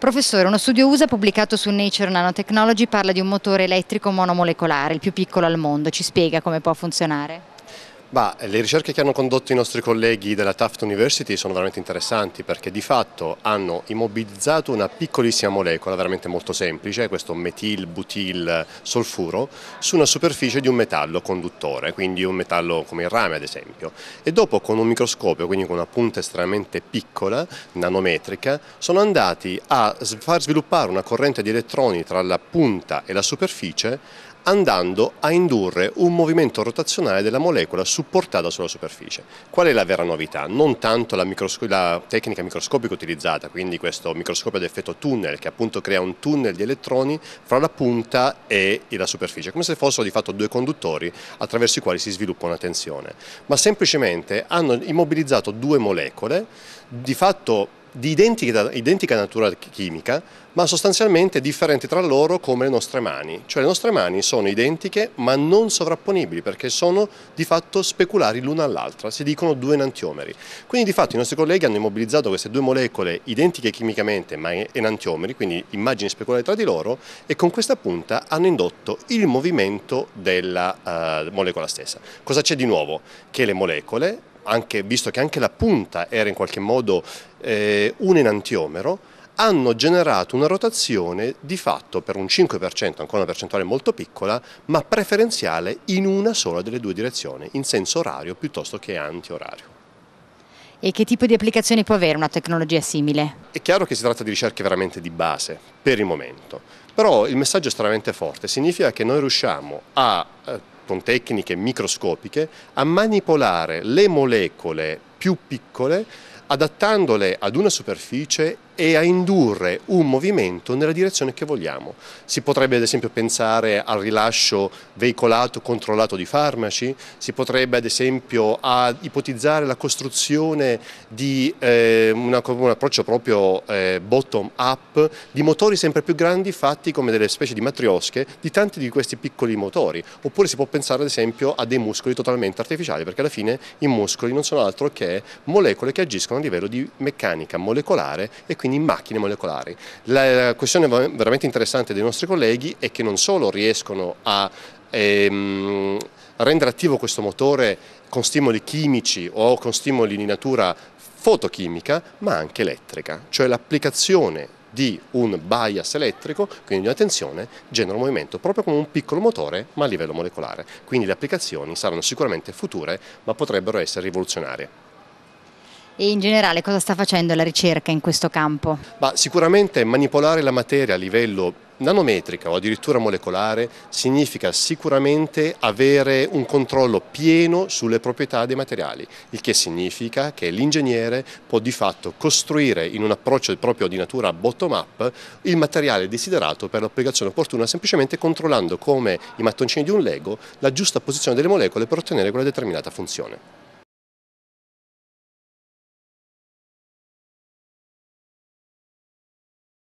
Professore, uno studio USA pubblicato su Nature Nanotechnology parla di un motore elettrico monomolecolare, il più piccolo al mondo. Ci spiega come può funzionare? Bah, le ricerche che hanno condotto i nostri colleghi della Taft University sono veramente interessanti perché di fatto hanno immobilizzato una piccolissima molecola veramente molto semplice, questo metil butil solfuro, su una superficie di un metallo conduttore, quindi un metallo come il rame ad esempio. E dopo con un microscopio, quindi con una punta estremamente piccola, nanometrica, sono andati a far sviluppare una corrente di elettroni tra la punta e la superficie andando a indurre un movimento rotazionale della molecola su supportata sulla superficie. Qual è la vera novità? Non tanto la, microsco la tecnica microscopica utilizzata, quindi questo microscopio ad effetto tunnel che appunto crea un tunnel di elettroni fra la punta e la superficie, come se fossero di fatto due conduttori attraverso i quali si sviluppa una tensione, ma semplicemente hanno immobilizzato due molecole, di fatto di identica, identica, natura chimica, ma sostanzialmente differenti tra loro come le nostre mani. Cioè le nostre mani sono identiche ma non sovrapponibili perché sono di fatto speculari l'una all'altra, si dicono due enantiomeri. Quindi di fatto i nostri colleghi hanno immobilizzato queste due molecole identiche chimicamente ma enantiomeri, quindi immagini speculari tra di loro, e con questa punta hanno indotto il movimento della uh, molecola stessa. Cosa c'è di nuovo? Che le molecole anche, visto che anche la punta era in qualche modo eh, un enantiomero, hanno generato una rotazione di fatto per un 5%, ancora una percentuale molto piccola, ma preferenziale in una sola delle due direzioni, in senso orario piuttosto che antiorario. E che tipo di applicazioni può avere una tecnologia simile? È chiaro che si tratta di ricerche veramente di base, per il momento, però il messaggio è estremamente forte, significa che noi riusciamo a eh, con tecniche microscopiche a manipolare le molecole più piccole adattandole ad una superficie e a indurre un movimento nella direzione che vogliamo. Si potrebbe ad esempio pensare al rilascio veicolato, controllato di farmaci, si potrebbe ad esempio ipotizzare la costruzione di eh, una, un approccio proprio eh, bottom up di motori sempre più grandi fatti come delle specie di matriosche di tanti di questi piccoli motori, oppure si può pensare ad esempio a dei muscoli totalmente artificiali perché alla fine i muscoli non sono altro che molecole che agiscono a livello di meccanica molecolare e quindi macchine molecolari. La questione veramente interessante dei nostri colleghi è che non solo riescono a ehm, rendere attivo questo motore con stimoli chimici o con stimoli di natura fotochimica, ma anche elettrica, cioè l'applicazione di un bias elettrico, quindi una tensione, genera un movimento proprio come un piccolo motore ma a livello molecolare. Quindi le applicazioni saranno sicuramente future ma potrebbero essere rivoluzionarie. E in generale cosa sta facendo la ricerca in questo campo? Ma sicuramente manipolare la materia a livello nanometrica o addirittura molecolare significa sicuramente avere un controllo pieno sulle proprietà dei materiali, il che significa che l'ingegnere può di fatto costruire in un approccio proprio di natura bottom-up il materiale desiderato per l'applicazione opportuna, semplicemente controllando come i mattoncini di un Lego la giusta posizione delle molecole per ottenere quella determinata funzione.